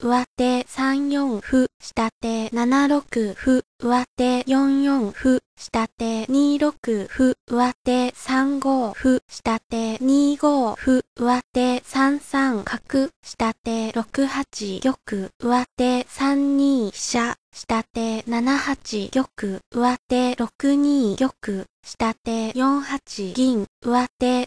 上手3四歩、下手7六歩、上手4四歩、下手2六歩、上手3五歩、下手2五歩、上手3三角、下手6八玉、上手3二飛車、下手7八玉、上手6二玉、下手4八銀、上手7二玉、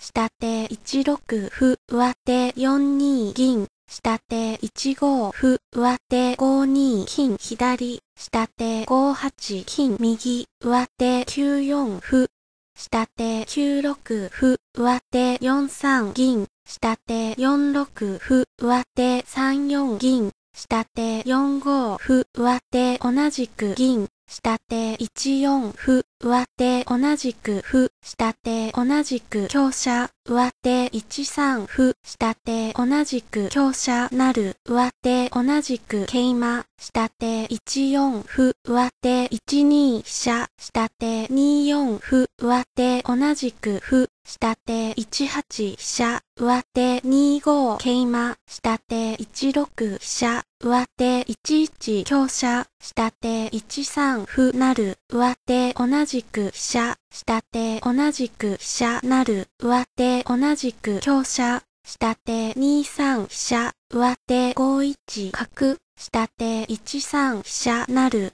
下手1六歩、上手4二銀、下手1号歩、上手5二金左、下手5八金右、上手9四歩、下手9六歩、上手4三銀、下手4六歩、上手3四銀、下手4五歩、上手同じく銀、下手1四歩、上手同じく歩、下手同じく強者、上手1三歩、下手同じく強者なる、上手同じく桂馬、下手1四歩、上手1二飛車、下手2四歩、上手同じく歩、下手18飛車、上手25桂馬、下手16飛車、上手11強者、下手13歩なる、上手同じく飛車、下手同じく飛車なる、上手同じく強者、下手23飛車、上手51角、下手13飛車なる、